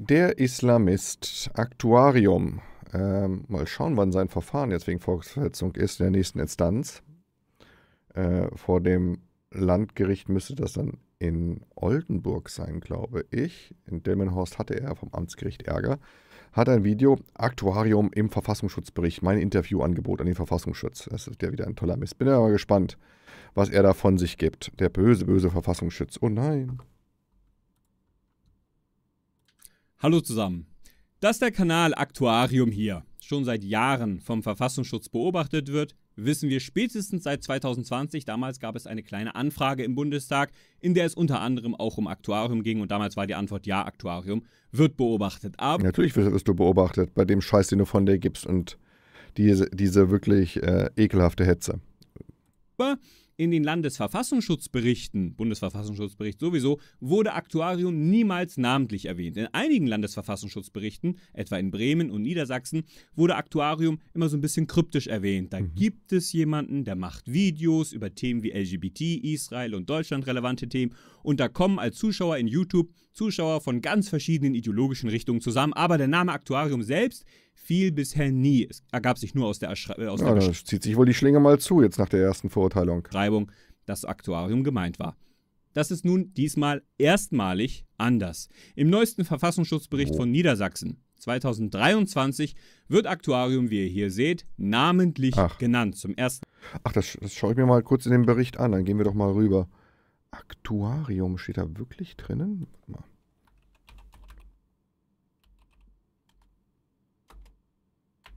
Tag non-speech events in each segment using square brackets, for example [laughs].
Der Islamist Aktuarium. Ähm, mal schauen, wann sein Verfahren jetzt wegen Volksverletzung ist in der nächsten Instanz. Äh, vor dem Landgericht müsste das dann in Oldenburg sein, glaube ich. In Delmenhorst hatte er vom Amtsgericht Ärger. Hat ein Video, Aktuarium im Verfassungsschutzbericht, mein Interviewangebot an den Verfassungsschutz. Das ist ja wieder ein toller Mist. Bin ja mal gespannt, was er da von sich gibt. Der böse, böse Verfassungsschutz. Oh nein. Hallo zusammen. Dass der Kanal Aktuarium hier schon seit Jahren vom Verfassungsschutz beobachtet wird, wissen wir spätestens seit 2020. Damals gab es eine kleine Anfrage im Bundestag, in der es unter anderem auch um Aktuarium ging. Und damals war die Antwort ja, Aktuarium wird beobachtet. Aber Natürlich wirst du beobachtet bei dem Scheiß, den du von dir gibst und diese, diese wirklich äh, ekelhafte Hetze. Aber in den Landesverfassungsschutzberichten, Bundesverfassungsschutzbericht sowieso, wurde Aktuarium niemals namentlich erwähnt. In einigen Landesverfassungsschutzberichten, etwa in Bremen und Niedersachsen, wurde Aktuarium immer so ein bisschen kryptisch erwähnt. Da mhm. gibt es jemanden, der macht Videos über Themen wie LGBT, Israel und Deutschland relevante Themen und da kommen als Zuschauer in YouTube Zuschauer von ganz verschiedenen ideologischen Richtungen zusammen, aber der Name Aktuarium selbst fiel bisher nie. Es ergab sich nur aus der Erschreibung. Äh, ja, da zieht sich wohl die Schlinge mal zu, jetzt nach der ersten Verurteilung. Reibung, das Aktuarium gemeint war. Das ist nun diesmal erstmalig anders. Im neuesten Verfassungsschutzbericht oh. von Niedersachsen 2023 wird Aktuarium, wie ihr hier seht, namentlich Ach. genannt. Zum ersten. Ach, das, das schaue ich mir mal kurz in dem Bericht an. Dann gehen wir doch mal rüber. Aktuarium steht da wirklich drinnen? Warte mal.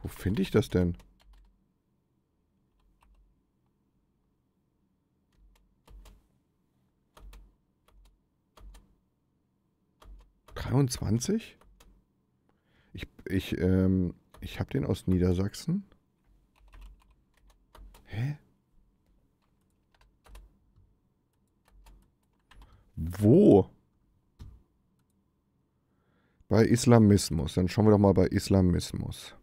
Wo finde ich das denn? Dreiundzwanzig? Ich, ich, ähm, ich habe den aus Niedersachsen. Hä? Wo? Bei Islamismus. Dann schauen wir doch mal bei Islamismus.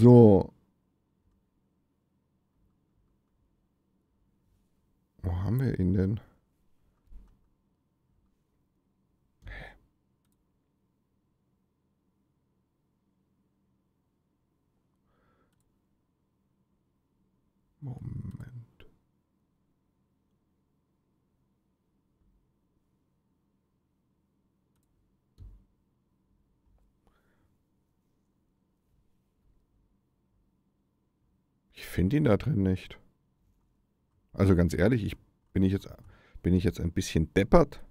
So. finde ihn da drin nicht. Also ganz ehrlich, ich, bin, ich jetzt, bin ich jetzt ein bisschen deppert?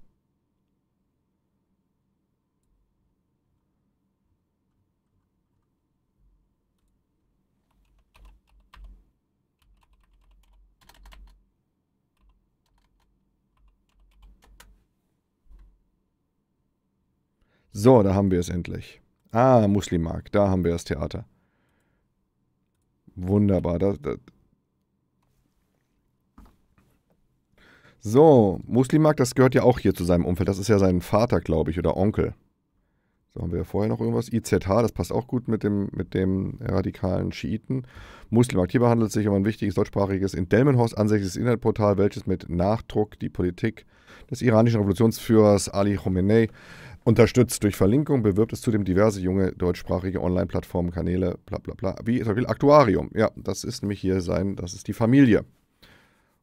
So, da haben wir es endlich. Ah, Muslimark, da haben wir das Theater. Wunderbar. Das, das. So, Muslimak, das gehört ja auch hier zu seinem Umfeld. Das ist ja sein Vater, glaube ich, oder Onkel. So, haben wir ja vorher noch irgendwas. IZH, das passt auch gut mit dem, mit dem radikalen Schiiten. Muslimak, hier handelt es sich um ein wichtiges deutschsprachiges in Delmenhorst ansässiges Internetportal, welches mit Nachdruck die Politik des iranischen Revolutionsführers Ali Khamenei Unterstützt durch Verlinkung bewirbt es zudem diverse junge deutschsprachige Online-Plattformen, Kanäle, bla bla bla. Wie zum Beispiel Aktuarium. Ja, das ist nämlich hier sein, das ist die Familie.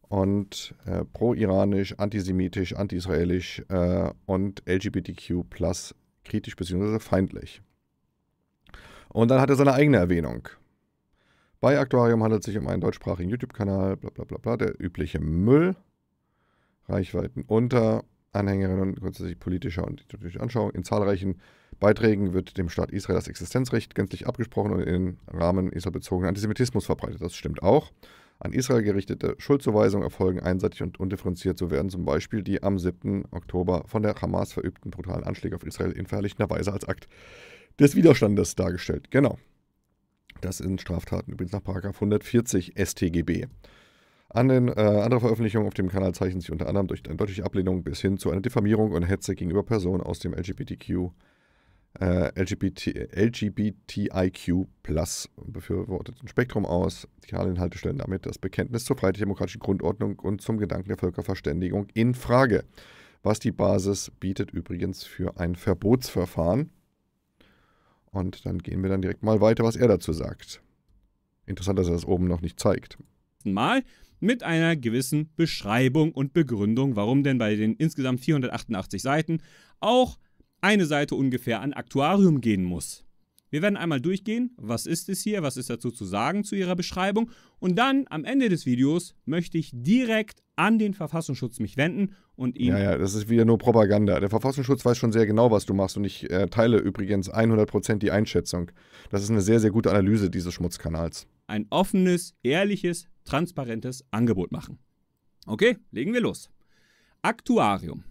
Und äh, pro-iranisch, antisemitisch, anti-israelisch äh, und LGBTQ plus kritisch bzw. feindlich. Und dann hat er seine eigene Erwähnung. Bei Aktuarium handelt es sich um einen deutschsprachigen YouTube-Kanal, bla bla bla bla, der übliche Müll, Reichweiten unter Anhängerinnen grundsätzlich politischer und ideologischer Anschauung. In zahlreichen Beiträgen wird dem Staat Israel das Existenzrecht gänzlich abgesprochen und im Rahmen israelbezogenen Antisemitismus verbreitet. Das stimmt auch. An Israel gerichtete Schuldzuweisungen erfolgen einseitig und undifferenziert. So werden zum Beispiel die am 7. Oktober von der Hamas verübten brutalen Anschläge auf Israel in verherrlichender Weise als Akt des Widerstandes dargestellt. Genau. Das sind Straftaten übrigens nach 140 StGB. An den, äh, andere Veröffentlichungen auf dem Kanal zeichnen sich unter anderem durch eine deutliche Ablehnung bis hin zu einer Diffamierung und Hetze gegenüber Personen aus dem LGBTQ, äh, LGBT, LGBTIQ plus befürworteten Spektrum aus. Die Kanalinhalte stellen damit das Bekenntnis zur freiheitlich-demokratischen Grundordnung und zum Gedanken der Völkerverständigung in Frage. Was die Basis bietet übrigens für ein Verbotsverfahren. Und dann gehen wir dann direkt mal weiter, was er dazu sagt. Interessant, dass er das oben noch nicht zeigt letzten Mal mit einer gewissen Beschreibung und Begründung, warum denn bei den insgesamt 488 Seiten auch eine Seite ungefähr an Aktuarium gehen muss. Wir werden einmal durchgehen, was ist es hier, was ist dazu zu sagen zu Ihrer Beschreibung und dann am Ende des Videos möchte ich direkt an den Verfassungsschutz mich wenden und ihn... Ja, ja, das ist wieder nur Propaganda. Der Verfassungsschutz weiß schon sehr genau, was du machst und ich äh, teile übrigens 100% die Einschätzung. Das ist eine sehr, sehr gute Analyse dieses Schmutzkanals ein offenes, ehrliches, transparentes Angebot machen. Okay, legen wir los. Aktuarium.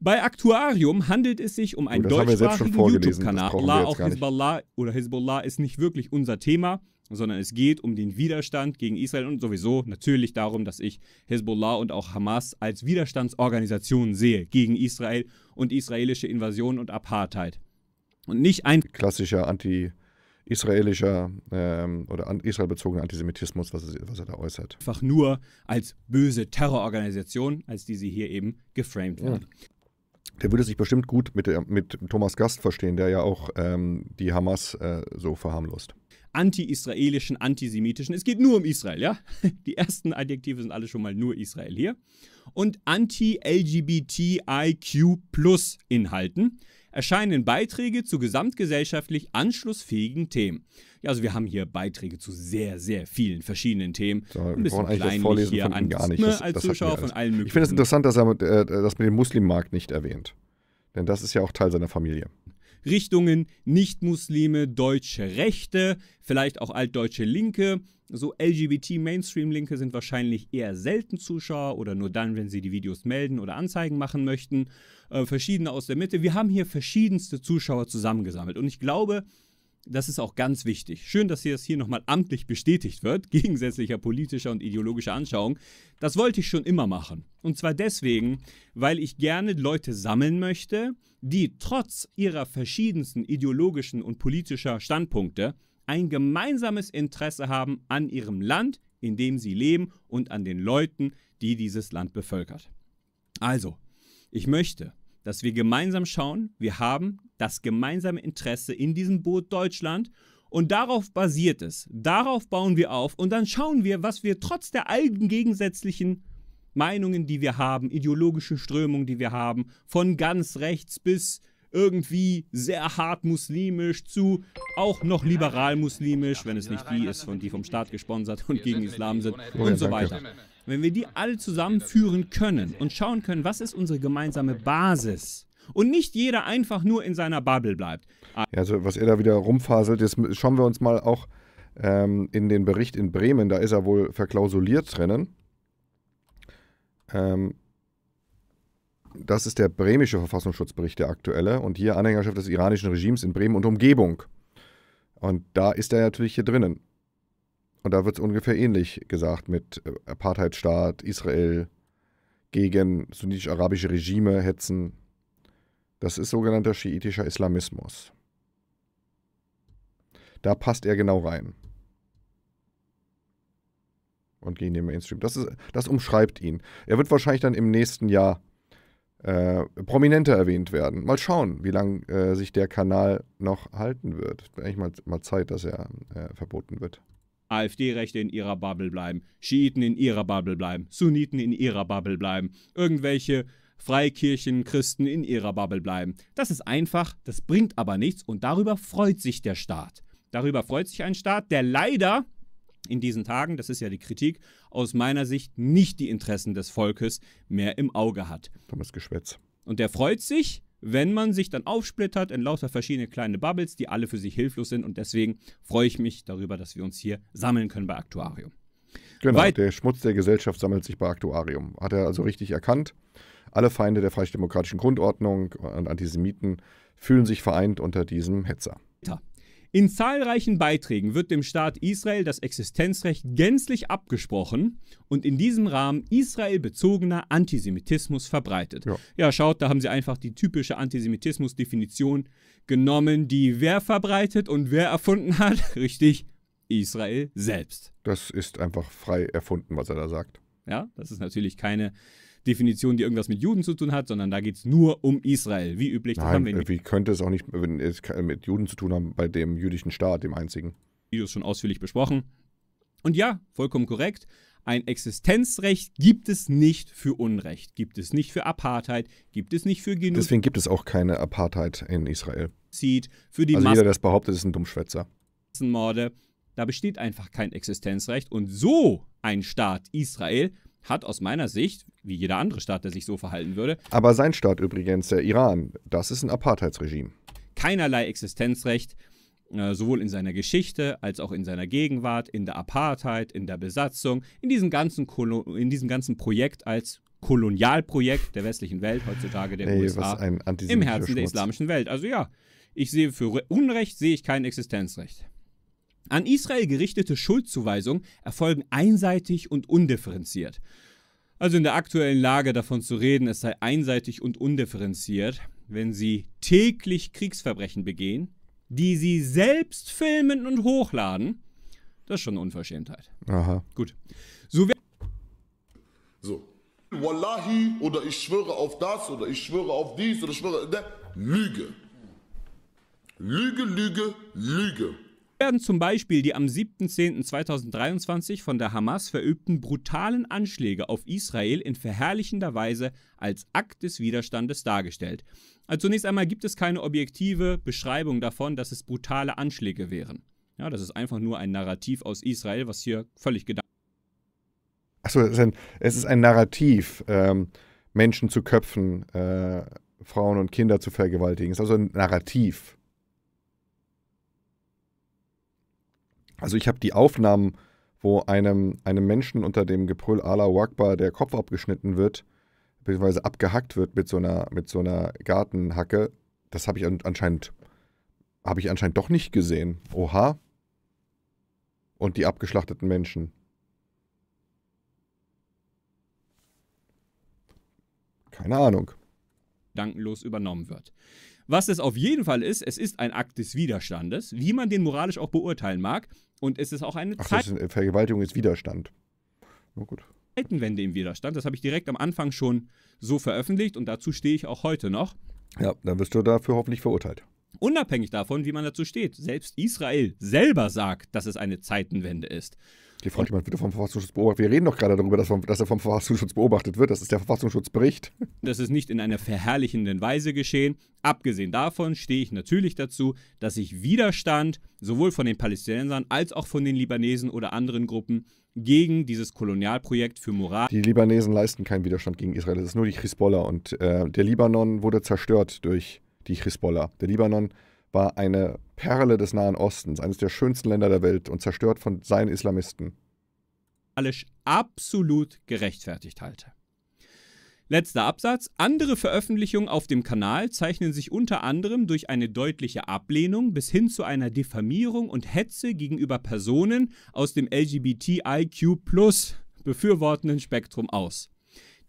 Bei Aktuarium handelt es sich um einen oh, deutschsprachigen YouTube-Kanal. Allah auf Hezbollah oder Hezbollah ist nicht wirklich unser Thema, sondern es geht um den Widerstand gegen Israel und sowieso natürlich darum, dass ich Hezbollah und auch Hamas als Widerstandsorganisation sehe gegen Israel und israelische Invasion und Apartheid. Und nicht ein klassischer Anti- israelischer ähm, oder an, israelbezogener Antisemitismus, was, es, was er da äußert. Einfach nur als böse Terrororganisation, als die sie hier eben geframed ja. Der würde sich bestimmt gut mit, mit Thomas Gast verstehen, der ja auch ähm, die Hamas äh, so verharmlost anti-israelischen, antisemitischen. Es geht nur um Israel, ja? [laughs] Die ersten Adjektive sind alle schon mal nur Israel hier. Und anti-LGBTIQ-Plus-Inhalten, erscheinen Beiträge zu gesamtgesellschaftlich anschlussfähigen Themen. Ja, also wir haben hier Beiträge zu sehr, sehr vielen verschiedenen Themen. So, ein bisschen eigentlich vorlesen hier von an gar nicht. Ne, das, als das Zuschauer von allen möglichen. Ich finde es interessant, dass er mit, äh, das mit dem Muslimmarkt nicht erwähnt. Denn das ist ja auch Teil seiner Familie. Richtungen, Nicht-Muslime, deutsche Rechte, vielleicht auch altdeutsche Linke, so LGBT-Mainstream-Linke sind wahrscheinlich eher selten Zuschauer oder nur dann, wenn sie die Videos melden oder Anzeigen machen möchten. Äh, verschiedene aus der Mitte. Wir haben hier verschiedenste Zuschauer zusammengesammelt. Und ich glaube, das ist auch ganz wichtig. Schön, dass hier das hier nochmal amtlich bestätigt wird, [laughs] gegensätzlicher politischer und ideologischer Anschauung. Das wollte ich schon immer machen. Und zwar deswegen, weil ich gerne Leute sammeln möchte, die trotz ihrer verschiedensten ideologischen und politischer Standpunkte ein gemeinsames Interesse haben an ihrem Land, in dem sie leben und an den Leuten, die dieses Land bevölkert. Also, ich möchte, dass wir gemeinsam schauen, wir haben das gemeinsame Interesse in diesem Boot Deutschland und darauf basiert es. Darauf bauen wir auf und dann schauen wir, was wir trotz der alten gegensätzlichen Meinungen, die wir haben, ideologischen Strömungen, die wir haben, von ganz rechts bis irgendwie sehr hart muslimisch zu auch noch liberal-muslimisch, wenn es nicht die ist, von die vom Staat gesponsert und gegen Islam sind oh und so weiter. Wenn wir die alle zusammenführen können und schauen können, was ist unsere gemeinsame Basis, und nicht jeder einfach nur in seiner Bubble bleibt. also was er da wieder rumfaselt, jetzt schauen wir uns mal auch ähm, in den Bericht in Bremen, da ist er wohl verklausuliert drinnen. Ähm, das ist der bremische Verfassungsschutzbericht, der aktuelle, und hier Anhängerschaft des iranischen Regimes in Bremen und Umgebung. Und da ist er natürlich hier drinnen. Und da wird es ungefähr ähnlich gesagt mit äh, Apartheidstaat, Israel gegen sunnitisch-arabische Regime hetzen. Das ist sogenannter schiitischer Islamismus. Da passt er genau rein. Und gegen den Mainstream. Das, ist, das umschreibt ihn. Er wird wahrscheinlich dann im nächsten Jahr äh, prominenter erwähnt werden. Mal schauen, wie lange äh, sich der Kanal noch halten wird. Eigentlich mal, mal Zeit, dass er äh, verboten wird. AfD-Rechte in ihrer Bubble bleiben, Schiiten in ihrer Bubble bleiben, Sunniten in ihrer Bubble bleiben, irgendwelche Freikirchen, Christen in ihrer Bubble bleiben. Das ist einfach, das bringt aber nichts und darüber freut sich der Staat. Darüber freut sich ein Staat, der leider in diesen Tagen, das ist ja die Kritik, aus meiner Sicht nicht die Interessen des Volkes mehr im Auge hat. Dummes Geschwätz. Und der freut sich, wenn man sich dann aufsplittert in lauter verschiedene kleine Bubbles, die alle für sich hilflos sind. Und deswegen freue ich mich darüber, dass wir uns hier sammeln können bei Aktuarium. Genau, Weit der Schmutz der Gesellschaft sammelt sich bei Aktuarium. Hat er also richtig erkannt. Alle Feinde der freiheitlich-demokratischen Grundordnung und Antisemiten fühlen sich vereint unter diesem Hetzer. Ja. In zahlreichen Beiträgen wird dem Staat Israel das Existenzrecht gänzlich abgesprochen und in diesem Rahmen Israel bezogener Antisemitismus verbreitet. Ja. ja, schaut, da haben sie einfach die typische Antisemitismus-Definition genommen, die wer verbreitet und wer erfunden [laughs] hat. Richtig, Israel selbst. Das ist einfach frei erfunden, was er da sagt. Ja, das ist natürlich keine Definition, die irgendwas mit Juden zu tun hat, sondern da geht es nur um Israel, wie üblich. Das Nein, haben wir nicht. Wie könnte es auch nicht mit Juden zu tun haben, bei dem jüdischen Staat, dem einzigen? Videos schon ausführlich besprochen. Und ja, vollkommen korrekt. Ein Existenzrecht gibt es nicht für Unrecht, gibt es nicht für Apartheid, gibt es nicht für Genozid. Deswegen gibt es auch keine Apartheid in Israel. Für die also jeder, der das behauptet, ist ein Dummschwätzer. Massenmorde, da besteht einfach kein Existenzrecht. Und so ein Staat Israel hat aus meiner Sicht, wie jeder andere Staat, der sich so verhalten würde. Aber sein Staat übrigens, der Iran, das ist ein Apartheidsregime. Keinerlei Existenzrecht, äh, sowohl in seiner Geschichte als auch in seiner Gegenwart, in der Apartheid, in der Besatzung, in diesem ganzen, Kolo in diesem ganzen Projekt als Kolonialprojekt der westlichen Welt, heutzutage der Ey, USA, im Herzen der islamischen Welt. Also ja, ich sehe für Unrecht, sehe ich kein Existenzrecht. An Israel gerichtete Schuldzuweisungen erfolgen einseitig und undifferenziert. Also in der aktuellen Lage davon zu reden, es sei einseitig und undifferenziert, wenn sie täglich Kriegsverbrechen begehen, die sie selbst filmen und hochladen, das ist schon eine Unverschämtheit. Aha. Gut. So, so. Wallahi oder ich schwöre auf das oder ich schwöre auf dies oder ich schwöre. Ne? Lüge. Lüge, Lüge, Lüge werden zum Beispiel die am 7.10.2023 von der Hamas verübten brutalen Anschläge auf Israel in verherrlichender Weise als Akt des Widerstandes dargestellt. Also zunächst einmal gibt es keine objektive Beschreibung davon, dass es brutale Anschläge wären. Ja, das ist einfach nur ein Narrativ aus Israel, was hier völlig gedacht Achso, es, es ist ein Narrativ, ähm, Menschen zu köpfen, äh, Frauen und Kinder zu vergewaltigen. Es ist also ein Narrativ. Also ich habe die Aufnahmen, wo einem, einem Menschen unter dem Gebrüll Allah Wakbar der Kopf abgeschnitten wird, beziehungsweise abgehackt wird mit so einer, mit so einer Gartenhacke, das habe ich anscheinend, habe ich anscheinend doch nicht gesehen. Oha. Und die abgeschlachteten Menschen. Keine Ahnung. Dankenlos übernommen wird. Was es auf jeden Fall ist, es ist ein Akt des Widerstandes, wie man den moralisch auch beurteilen mag. Und es ist auch eine Ach, Zeit. Das ist, Vergewaltigung ist Widerstand. Na gut. Zeitenwende im Widerstand. Das habe ich direkt am Anfang schon so veröffentlicht und dazu stehe ich auch heute noch. Ja, dann wirst du dafür hoffentlich verurteilt. Unabhängig davon, wie man dazu steht. Selbst Israel selber sagt, dass es eine Zeitenwende ist. Hier fragt jemand, wird vom Verfassungsschutz beobachtet? Wir reden doch gerade darüber, dass, vom, dass, er vom Verfassungsschutz beobachtet wird. Das ist der Verfassungsschutzbericht. [laughs] Das ist nicht in einer verherrlichenden Weise geschehen. Abgesehen davon stehe ich natürlich dazu, dass sich Widerstand sowohl von den Palästinensern als auch von den Libanesen oder anderen Gruppen gegen dieses Kolonialprojekt für Moral. Die Libanesen leisten keinen Widerstand gegen Israel. Das ist nur die Hisbollah und äh, der Libanon wurde zerstört durch die Hisbollah. Der Libanon war eine Perle des Nahen Ostens, eines der schönsten Länder der Welt und zerstört von seinen Islamisten. Alles absolut gerechtfertigt halte. Letzter Absatz. Andere Veröffentlichungen auf dem Kanal zeichnen sich unter anderem durch eine deutliche Ablehnung bis hin zu einer Diffamierung und Hetze gegenüber Personen aus dem LGBTIQ befürwortenden Spektrum aus.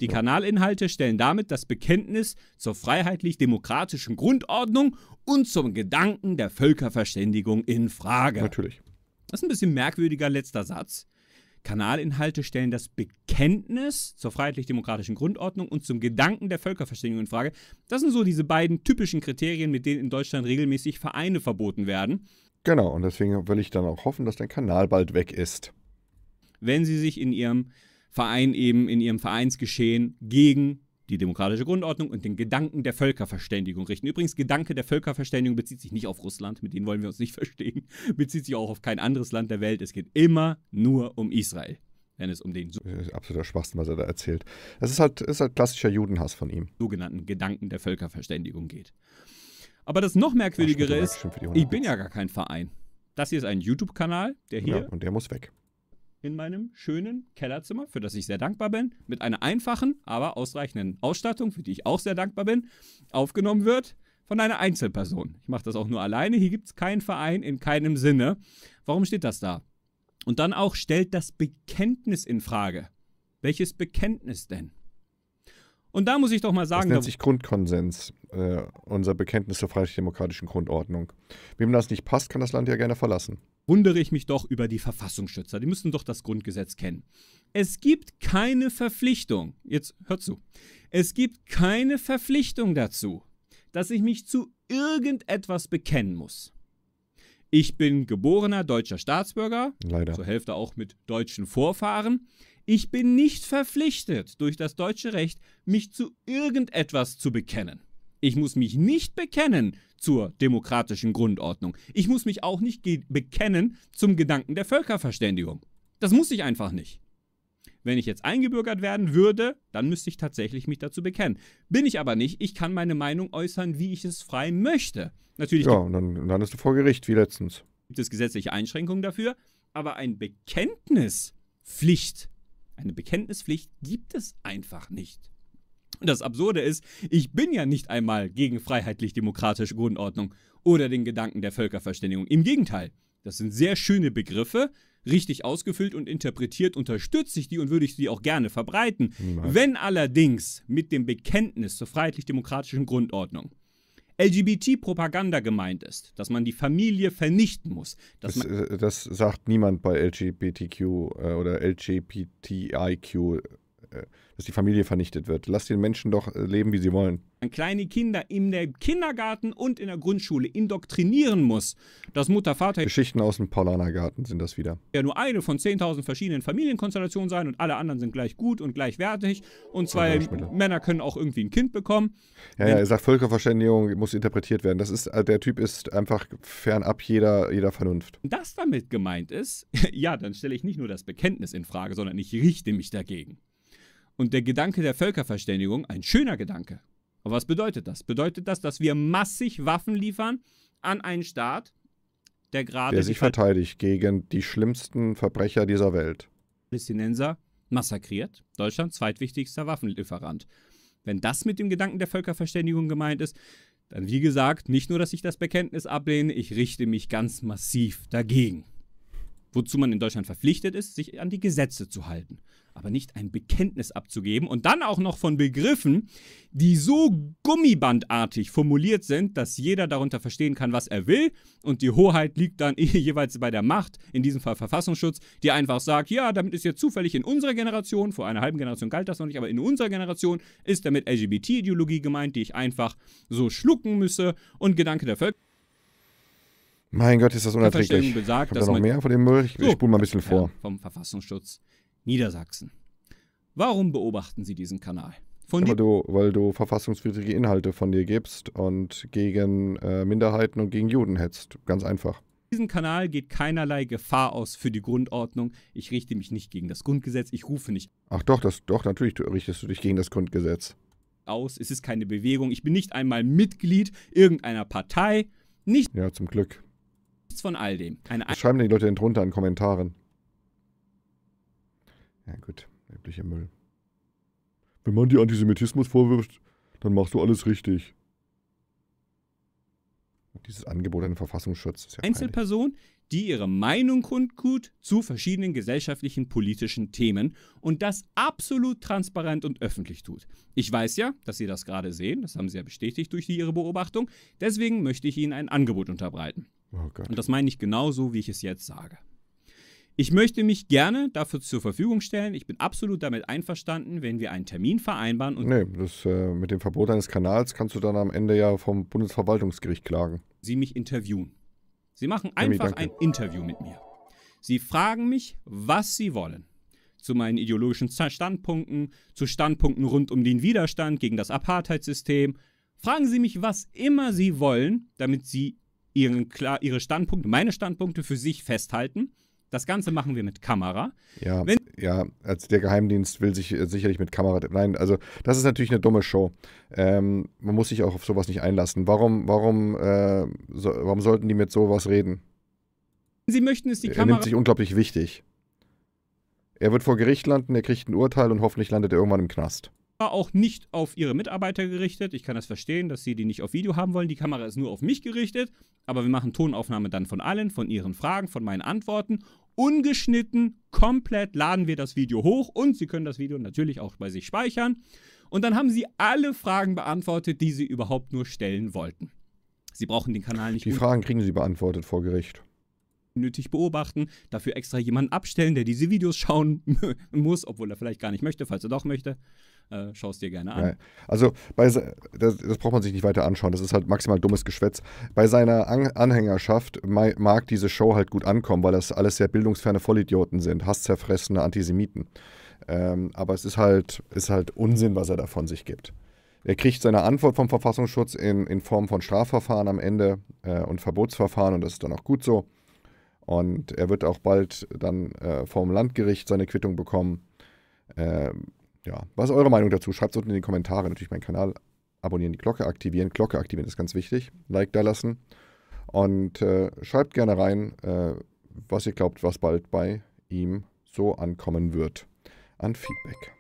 Die Kanalinhalte stellen damit das Bekenntnis zur freiheitlich-demokratischen Grundordnung und zum Gedanken der Völkerverständigung in Frage. Natürlich. Das ist ein bisschen merkwürdiger letzter Satz. Kanalinhalte stellen das Bekenntnis zur freiheitlich-demokratischen Grundordnung und zum Gedanken der Völkerverständigung in Frage. Das sind so diese beiden typischen Kriterien, mit denen in Deutschland regelmäßig Vereine verboten werden. Genau, und deswegen will ich dann auch hoffen, dass dein Kanal bald weg ist. Wenn Sie sich in Ihrem Verein eben in ihrem Vereinsgeschehen gegen die demokratische Grundordnung und den Gedanken der Völkerverständigung richten. Übrigens, Gedanke der Völkerverständigung bezieht sich nicht auf Russland, mit denen wollen wir uns nicht [laughs] verstehen, bezieht sich auch auf kein anderes Land der Welt. Es geht immer nur um Israel, wenn es um den äh, absoluter Schwachsinn, was er da erzählt. Das ist halt, ist halt klassischer Judenhass von ihm. Sogenannten Gedanken der Völkerverständigung geht. Aber das noch merkwürdigere ist, ich bin ja gar kein Verein. Das hier ist ein YouTube-Kanal, der hier. Ja, genau, und der muss weg in meinem schönen Kellerzimmer, für das ich sehr dankbar bin, mit einer einfachen, aber ausreichenden Ausstattung, für die ich auch sehr dankbar bin, aufgenommen wird von einer Einzelperson. Ich mache das auch nur alleine. Hier gibt es keinen Verein in keinem Sinne. Warum steht das da? Und dann auch stellt das Bekenntnis in Frage. Welches Bekenntnis denn? Und da muss ich doch mal sagen. Das nennt sich Grundkonsens, äh, unser Bekenntnis zur freiheitlich-demokratischen Grundordnung. Wem das nicht passt, kann das Land ja gerne verlassen. Wundere ich mich doch über die Verfassungsschützer. Die müssen doch das Grundgesetz kennen. Es gibt keine Verpflichtung. Jetzt hört zu. Es gibt keine Verpflichtung dazu, dass ich mich zu irgendetwas bekennen muss. Ich bin geborener deutscher Staatsbürger, Leider. zur Hälfte auch mit deutschen Vorfahren. Ich bin nicht verpflichtet, durch das deutsche Recht mich zu irgendetwas zu bekennen. Ich muss mich nicht bekennen zur demokratischen Grundordnung. Ich muss mich auch nicht bekennen zum Gedanken der Völkerverständigung. Das muss ich einfach nicht. Wenn ich jetzt eingebürgert werden würde, dann müsste ich tatsächlich mich dazu bekennen. Bin ich aber nicht, ich kann meine Meinung äußern, wie ich es frei möchte. Natürlich. Ja, und dann landest du vor Gericht, wie letztens. Gibt es gesetzliche Einschränkungen dafür, aber ein Bekenntnispflicht eine Bekenntnispflicht gibt es einfach nicht. Und das Absurde ist, ich bin ja nicht einmal gegen freiheitlich-demokratische Grundordnung oder den Gedanken der Völkerverständigung. Im Gegenteil, das sind sehr schöne Begriffe, richtig ausgefüllt und interpretiert unterstütze ich die und würde ich sie auch gerne verbreiten. Nein. Wenn allerdings mit dem Bekenntnis zur freiheitlich-demokratischen Grundordnung LGBT-Propaganda gemeint ist, dass man die Familie vernichten muss. Das, äh, das sagt niemand bei LGBTQ äh, oder LGBTIQ äh, dass die Familie vernichtet wird. Lass den Menschen doch äh, leben, wie sie wollen. Wenn kleine Kinder im Kindergarten und in der Grundschule indoktrinieren muss, dass Mutter, Vater... Geschichten aus dem Paulanergarten sind das wieder. Ja, nur eine von 10.000 verschiedenen Familienkonstellationen sein und alle anderen sind gleich gut und gleichwertig und zwei ja, Männer können auch irgendwie ein Kind bekommen. Ja, ja, er sagt, Völkerverständigung muss interpretiert werden. Das ist, äh, der Typ ist einfach fernab jeder, jeder Vernunft. Das damit gemeint ist, [laughs] ja, dann stelle ich nicht nur das Bekenntnis in Frage, sondern ich richte mich dagegen. Und der Gedanke der Völkerverständigung, ein schöner Gedanke. Aber was bedeutet das? Bedeutet das, dass wir massig Waffen liefern an einen Staat, der gerade. Der sich verteidigt gegen die schlimmsten Verbrecher dieser Welt. Palästinenser massakriert. Deutschland zweitwichtigster Waffenlieferant. Wenn das mit dem Gedanken der Völkerverständigung gemeint ist, dann wie gesagt, nicht nur, dass ich das Bekenntnis ablehne, ich richte mich ganz massiv dagegen wozu man in Deutschland verpflichtet ist, sich an die Gesetze zu halten. Aber nicht ein Bekenntnis abzugeben und dann auch noch von Begriffen, die so gummibandartig formuliert sind, dass jeder darunter verstehen kann, was er will. Und die Hoheit liegt dann [laughs] jeweils bei der Macht, in diesem Fall Verfassungsschutz, die einfach sagt, ja, damit ist jetzt zufällig in unserer Generation, vor einer halben Generation galt das noch nicht, aber in unserer Generation ist damit LGBT-Ideologie gemeint, die ich einfach so schlucken müsse und Gedanke der Völker. Mein Gott, ist das unerträglich. Besagt, ich da noch mehr von dem Müll. Ich, so, ich spule mal ein bisschen vor. Vom Verfassungsschutz Niedersachsen. Warum beobachten Sie diesen Kanal? Von weil, du, weil du verfassungswidrige Inhalte von dir gibst und gegen äh, Minderheiten und gegen Juden hetzt. Ganz einfach. Diesen Kanal geht keinerlei Gefahr aus für die Grundordnung. Ich richte mich nicht gegen das Grundgesetz. Ich rufe nicht. Ach doch, das, doch natürlich richtest du dich gegen das Grundgesetz. Aus. Es ist keine Bewegung. Ich bin nicht einmal Mitglied irgendeiner Partei. Nicht. Ja, zum Glück nichts von all dem. Eine Was schreiben die Leute denn drunter in Kommentaren? Ja gut, üblicher Müll. Wenn man dir Antisemitismus vorwirft, dann machst du alles richtig. dieses Angebot an den Verfassungsschutz ist ja Einzelperson, heilig. die ihre Meinung kundtut zu verschiedenen gesellschaftlichen politischen Themen und das absolut transparent und öffentlich tut. Ich weiß ja, dass Sie das gerade sehen, das haben Sie ja bestätigt durch Ihre Beobachtung, deswegen möchte ich Ihnen ein Angebot unterbreiten. Oh Und das meine ich genauso, wie ich es jetzt sage. Ich möchte mich gerne dafür zur Verfügung stellen. Ich bin absolut damit einverstanden, wenn wir einen Termin vereinbaren. Und nee, das, äh, mit dem Verbot eines Kanals kannst du dann am Ende ja vom Bundesverwaltungsgericht klagen. Sie mich interviewen. Sie machen einfach Demi, ein Interview mit mir. Sie fragen mich, was sie wollen. Zu meinen ideologischen Standpunkten, zu Standpunkten rund um den Widerstand gegen das Apartheidsystem. Fragen Sie mich, was immer Sie wollen, damit Sie ihren, klar, ihre Standpunkte, meine Standpunkte für sich festhalten. Das Ganze machen wir mit Kamera. Ja, Wenn ja also der Geheimdienst will sich äh, sicherlich mit Kamera. Nein, also das ist natürlich eine dumme Show. Ähm, man muss sich auch auf sowas nicht einlassen. Warum, warum, äh, so, warum sollten die mit sowas reden? Sie möchten es die Kamera. Er nimmt sich unglaublich wichtig. Er wird vor Gericht landen, er kriegt ein Urteil und hoffentlich landet er irgendwann im Knast auch nicht auf ihre Mitarbeiter gerichtet. Ich kann das verstehen, dass sie die nicht auf Video haben wollen. Die Kamera ist nur auf mich gerichtet, aber wir machen Tonaufnahme dann von allen, von ihren Fragen, von meinen Antworten. Ungeschnitten, komplett laden wir das Video hoch und sie können das Video natürlich auch bei sich speichern. Und dann haben sie alle Fragen beantwortet, die sie überhaupt nur stellen wollten. Sie brauchen den Kanal nicht. Die Fragen kriegen sie beantwortet vor Gericht nötig beobachten, dafür extra jemanden abstellen, der diese Videos schauen [laughs] muss, obwohl er vielleicht gar nicht möchte, falls er doch möchte. Äh, Schau es dir gerne an. Ja, also, bei, das, das, braucht man sich nicht weiter anschauen. Das ist halt maximal dummes Geschwätz. Bei seiner an Anhängerschaft mag diese Show halt gut ankommen, weil das alles sehr bildungsferne Vollidioten sind, hasszerfressene Antisemiten. Ähm, aber es ist halt, ist halt Unsinn, was er da von sich gibt. Er kriegt seine Antwort vom Verfassungsschutz in, in Form von Strafverfahren am Ende äh, und Verbotsverfahren und das ist dann auch gut so. Und er wird auch bald dann äh, vom Landgericht seine Quittung bekommen. Ähm, ja, was ist eure Meinung dazu? Schreibt es unten in die Kommentare. Natürlich meinen Kanal abonnieren, die Glocke aktivieren. Glocke aktivieren ist ganz wichtig. Like da lassen. Und äh, schreibt gerne rein, äh, was ihr glaubt, was bald bei ihm so ankommen wird an Feedback.